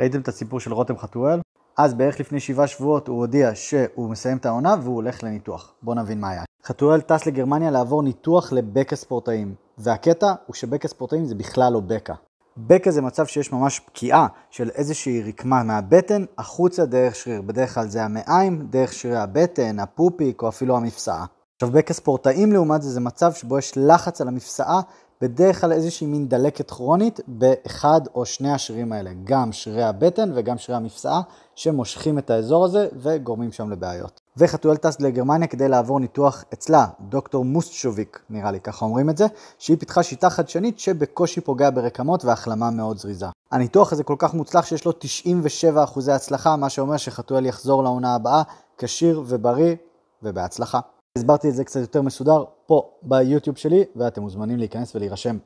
ראיתם את הסיפור של רותם חתואל? אז בערך לפני שבעה שבועות הוא הודיע שהוא מסיים את העונה והוא הולך לניתוח. בואו נבין מה היה. חתואל טס לגרמניה לעבור ניתוח לבקע ספורטאים, והקטע הוא שבקע ספורטאים זה בכלל לא בקע. בקע זה מצב שיש ממש פקיעה של איזושהי רקמה מהבטן החוצה דרך שריר, בדרך כלל זה המעיים, דרך שרירי הבטן, הפופיק או אפילו המפסעה. עכשיו בקע ספורטאים לעומת זה זה מצב שבו יש לחץ על המפסעה בדרך כלל איזושהי מין דלקת כרונית באחד או שני השרירים האלה, גם שרירי הבטן וגם שרירי המפסעה, שמושכים את האזור הזה וגורמים שם לבעיות. וחתואל טס לגרמניה כדי לעבור ניתוח אצלה, דוקטור מוסטשוביק, נראה לי ככה אומרים את זה, שהיא פיתחה שיטה חדשנית שבקושי פוגע ברקמות והחלמה מאוד זריזה. הניתוח הזה כל כך מוצלח שיש לו 97% הצלחה, מה שאומר שחתואל יחזור לעונה הבאה כשיר ובריא ובהצלחה. הסברתי את זה קצת יותר מסודר פה ביוטיוב שלי ואתם מוזמנים להיכנס ולהירשם.